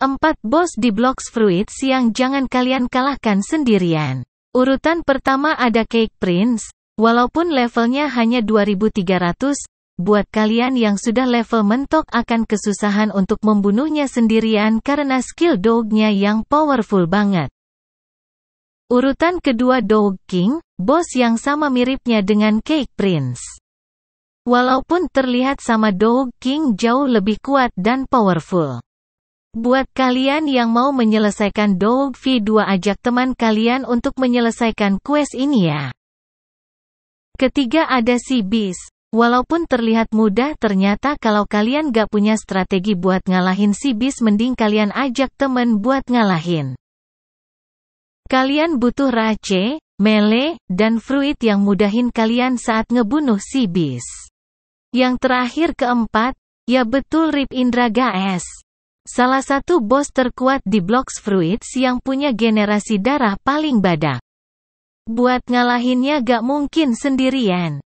4 bos di Blocks Fruits yang jangan kalian kalahkan sendirian. Urutan pertama ada Cake Prince, walaupun levelnya hanya 2300, buat kalian yang sudah level mentok akan kesusahan untuk membunuhnya sendirian karena skill dognya yang powerful banget. Urutan kedua Dog King, bos yang sama miripnya dengan Cake Prince. Walaupun terlihat sama Dog King jauh lebih kuat dan powerful. Buat kalian yang mau menyelesaikan Dog V2 ajak teman kalian untuk menyelesaikan quest ini ya. Ketiga ada si Beast. Walaupun terlihat mudah ternyata kalau kalian gak punya strategi buat ngalahin si Beast mending kalian ajak teman buat ngalahin. Kalian butuh Rache, Mele, dan fruit yang mudahin kalian saat ngebunuh si Beast. Yang terakhir keempat, ya betul Rip Indra Gaes. Salah satu bos terkuat di Fruits yang punya generasi darah paling badak. Buat ngalahinnya gak mungkin sendirian.